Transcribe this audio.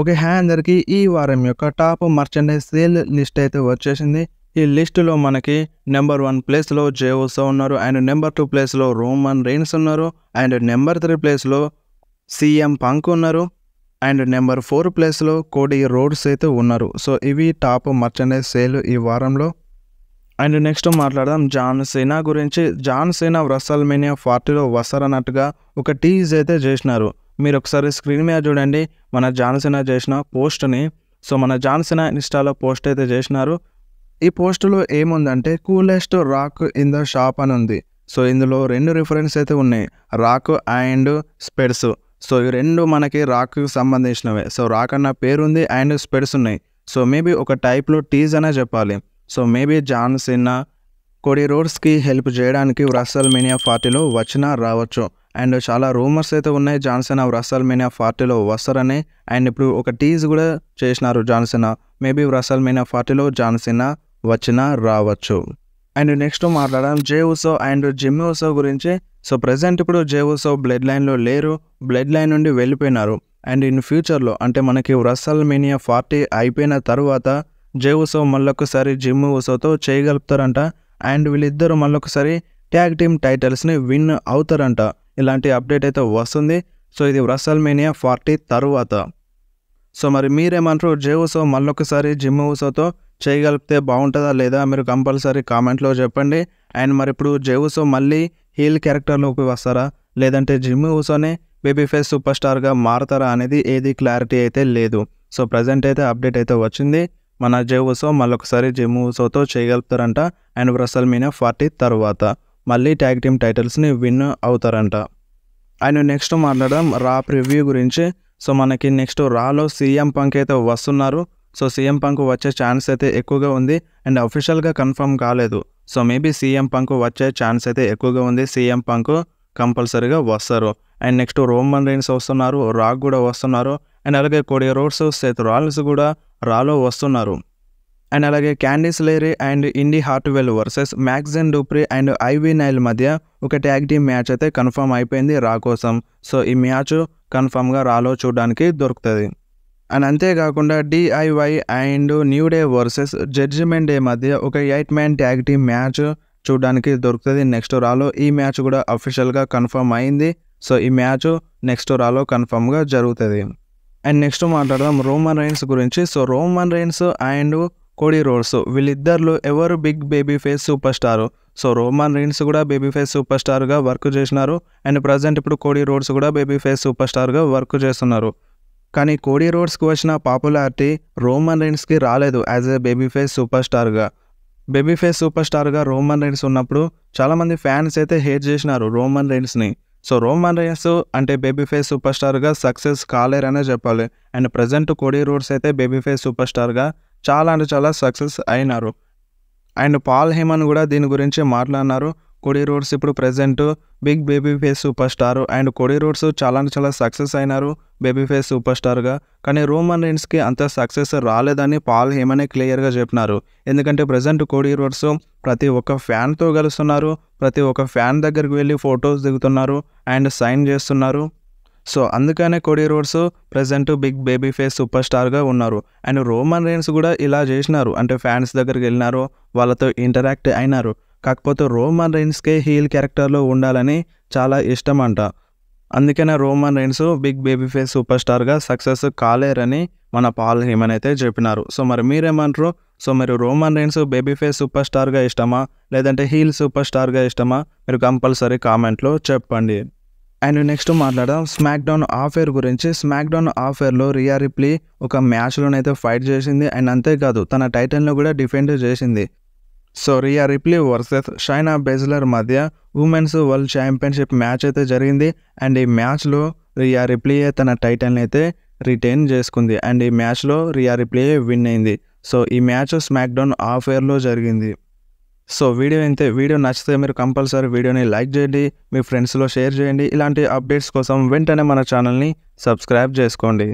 okay హ్యా అందరికీ ఈ వారం యొక్క టాప్ మర్చండైజ్ సేల్ లిస్ట్ అయితే వచ్చేసింది ఈ లిస్టులో మనకి నెంబర్ వన్ ప్లేస్లో జేఓసో ఉన్నారు అండ్ నెంబర్ టూ ప్లేస్లో రోమన్ రెయిన్స్ ఉన్నారు అండ్ నెంబర్ త్రీ ప్లేస్లో సీఎం పంక్ ఉన్నారు అండ్ నెంబర్ ఫోర్ ప్లేస్లో కోడి రోడ్స్ అయితే ఉన్నారు సో ఇవి టాప్ మర్చండైజ్ సేల్ ఈ వారంలో అండ్ నెక్స్ట్ మాట్లాడదాం జాన్ సీనా గురించి జాన్ సేనా వ్రసల్మేనియా ఫార్టీలో వస్తారన్నట్టుగా ఒక టీజ్ అయితే చేసినారు మీరు ఒకసారి స్క్రీన్ మీద చూడండి మన జాన్సిన చేసిన పోస్ట్ని సో మన జాన్సిన ఇన్స్టాలో పోస్ట్ అయితే చేసినారు ఈ పోస్టులో ఏముందంటే coolest rock in the shop అని ఉంది సో ఇందులో రెండు రిఫరెన్స్ అయితే ఉన్నాయి రాక్ అండ్ స్పెడ్స్ సో ఈ రెండు మనకి రాక్కి సంబంధించినవే సో రాక్ అన్న పేరు ఉంది అండ్ స్పెడ్స్ ఉన్నాయి సో మేబీ ఒక టైప్లో టీజ్ అనే చెప్పాలి సో మేబీ జాన్ కొడి రోడ్స్కి హెల్ప్ చేయడానికి రసల్ మీనియా ఫార్టీలో వచ్చినా రావచ్చు అండ్ చాలా రూమర్స్ అయితే ఉన్నాయి జాన్సన్ రసల్ మేనియా ఫార్టీలో వస్తారని అండ్ ఇప్పుడు ఒక టీజ్ కూడా చేసినారు జాన్సన్ మేబీ రసల్ మీనా ఫార్టీలో జాన్సన్ వచ్చినా రావచ్చు అండ్ నెక్స్ట్ మాట్లాడడం జే ఉసో అండ్ జిమ్ ఉసో గురించి సో ప్రజెంట్ ఇప్పుడు జే ఉసో బ్లడ్ లైన్లో లేరు బ్లడ్ లైన్ నుండి వెళ్ళిపోయినారు అండ్ ఇన్ ఫ్యూచర్లో అంటే మనకి రసల్ మీనియా ఫార్టీ అయిపోయిన తర్వాత జే ఉసో మళ్ళొకసారి జిమ్ ఉసోతో చేయగలుగుతారంట అండ్ వీళ్ళిద్దరూ మళ్ళొకసారి ట్యాగ్ టీమ్ టైటిల్స్ని విన్ అవుతారంట ఇలాంటి అప్డేట్ అయితే వస్తుంది సో ఇది రసల్మేనియా ఫార్టీ తరువాత సో మరి మీరేమంటారు జేవుసో మళ్ళొకసారి జిమ్ ఊసోతో చేయగలిగితే బాగుంటుందా లేదా మీరు కంపల్సరీ కామెంట్లో చెప్పండి అండ్ మరి ఇప్పుడు జేవుసో మళ్ళీ హీల్ క్యారెక్టర్లోకి వస్తారా లేదంటే జిమ్ ఊసోనే బేబీ ఫేస్ సూపర్ స్టార్గా మారతారా అనేది ఏది క్లారిటీ అయితే లేదు సో ప్రజెంట్ అయితే అప్డేట్ అయితే వచ్చింది మన జేవుసో మళ్ళొకసారి జిమ్ ఊసోతో చేయగలుగుతారంట అండ్ బ్రసల్ మీనా ఫార్టీ తర్వాత మళ్ళీ ట్యాగ్ టీమ్ టైటిల్స్ని విన్ అవుతారంట ఆయన నెక్స్ట్ మాట్లాడడం రా ప్రివ్యూ గురించి సో మనకి నెక్స్ట్ రాలో సీఎం పంక్ అయితే వస్తున్నారు సో సీఎం పంక్ వచ్చే ఛాన్స్ అయితే ఎక్కువగా ఉంది అండ్ అఫీషియల్గా కన్ఫర్మ్ కాలేదు సో మేబీ సీఎం పంక్ వచ్చే ఛాన్స్ అయితే ఎక్కువగా ఉంది సీఎం పంక్ కంపల్సరీగా వస్తారు అండ్ నెక్స్ట్ రోమన్ రైన్స్ వస్తున్నారు రాక్ కూడా వస్తున్నారు అండ్ అలాగే కొడే రోడ్స్ సేత్ రాల్స్ కూడా రాలో వస్తున్నారు అండ్ అలాగే Candice LeRae and Indi Hartwell versus Maxxine Dupri and Ivy Nile మధ్య ఒక ట్యాగ్ టీమ్ మ్యాచ్ అయితే కన్ఫర్మ్ అయిపోయింది రా కోసం సో ఈ మ్యాచ్ కన్ఫర్మ్గా రాలో చూడడానికి దొరుకుతుంది అండ్ అంతేకాకుండా DIY and New Day versus Judgment Day మధ్య ఒక eight man tag team match చూడడానికి దొరుకుతుంది నెక్స్ట్ రాలో ఈ మ్యాచ్ కూడా అఫీషియల్గా కన్ఫర్మ్ అయింది సో ఈ మ్యాచ్ నెక్స్ట్ రాలో కన్ఫర్మ్గా జరుగుతుంది అండ్ నెక్స్ట్ మాట్లాడదాం రోమన్ రైన్స్ గురించి so Roman Reigns and Cody Rhodes వీళ్ళిద్దరిలో ఎవరు big baby face super star so Roman Reigns కూడా బేబీ ఫేస్ సూపర్ స్టార్గా వర్క్ చేసినారు అండ్ ప్రజెంట్ ఇప్పుడు కోడీ రోడ్స్ కూడా బేబీ ఫేస్ సూపర్ స్టార్గా వర్క్ చేస్తున్నారు కానీ కోడీ రోడ్స్కి వచ్చిన పాపులారిటీ రోమన్ రీన్స్కి రాలేదు as a baby face super స్టార్గా బేబీ ఫేస్ సూపర్ స్టార్గా రోమన్ రీన్స్ ఉన్నప్పుడు చాలామంది ఫ్యాన్స్ అయితే హేట్ చేసినారు రోమన్ రీన్స్ని సో రోమన్ రేయస్ అంటే బేబీ ఫేస్ సూపర్ స్టార్గా సక్సెస్ కాలేరనే చెప్పాలి అండ్ ప్రజెంట్ కోడి రూట్స్ అయితే బేబీ ఫేస్ సూపర్ స్టార్గా చాలా అంటే చాలా సక్సెస్ అయినారు అండ్ పాల్ హేమన్ కూడా దీని గురించి మాట్లాడినారు కొడి రోడ్స్ ఇప్పుడు present big baby face super star and Cody Rhodes చాలా చాలా సక్సెస్ అయినారు బేబీ ఫేస్ సూపర్ స్టార్గా కానీ రోమన్ రీన్స్కి అంత సక్సెస్ రాలేదని పాల్ హేమనే క్లియర్గా చెప్పినారు ఎందుకంటే ప్రజెంట్ కోడి రోడ్స్ ప్రతి ఒక్క ఫ్యాన్తో కలుస్తున్నారు ప్రతి ఒక్క ఫ్యాన్ దగ్గరికి వెళ్ళి ఫొటోస్ దిగుతున్నారు అండ్ సైన్ చేస్తున్నారు సో అందుకనే Cody Rhodes present big baby face super స్టార్గా ఉన్నారు అండ్ రోమన్ రేన్స్ కూడా ఇలా చేసినారు అంటే ఫ్యాన్స్ దగ్గరికి వెళ్ళినారు వాళ్ళతో ఇంటరాక్ట్ అయినారు కాకపోతే రోమన్ రైన్స్కే హీల్ క్యారెక్టర్లో ఉండాలని చాలా ఇష్టం అంట అందుకనే Roman Reigns big baby face super స్టార్గా సక్సెస్ కాలేరని మన పాల్ హీమన్ అయితే చెప్పినారు సో మరి మీరేమంటారు సో మీరు Roman Reigns baby face super స్టార్గా ఇష్టమా లేదంటే హీల్ సూపర్ స్టార్గా ఇష్టమా మీరు కంపల్సరీ కామెంట్లో చెప్పండి అండ్ నెక్స్ట్ మాట్లాడదాం స్మాక్డౌన్ ఆఫేర్ గురించి స్మాక్డౌన్ ఆఫేర్లో రియా రిప్లీ ఒక మ్యాచ్లోనైతే ఫైట్ చేసింది అండ్ అంతేకాదు తన టైటన్లో కూడా డిఫెండ్ చేసింది so Rhea Ripley versus Shayna Baszler మధ్య ఉమెన్స్ వరల్డ్ ఛాంపియన్షిప్ మ్యాచ్ అయితే జరిగింది అండ్ ఈ మ్యాచ్లో రియా రిప్లీయే తన టైటిల్ని అయితే రిటైన్ చేసుకుంది అండ్ ఈ మ్యాచ్లో రియా రిప్లీ విన్ అయింది సో ఈ మ్యాచ్ స్మాక్డౌన్ ఆఫ్ ఇయర్లో జరిగింది సో వీడియో అయితే వీడియో నచ్చితే మీరు కంపల్సరీ వీడియోని లైక్ చేయండి మీ ఫ్రెండ్స్లో షేర్ చేయండి ఇలాంటి అప్డేట్స్ కోసం వెంటనే మన ఛానల్ని సబ్స్క్రైబ్ చేసుకోండి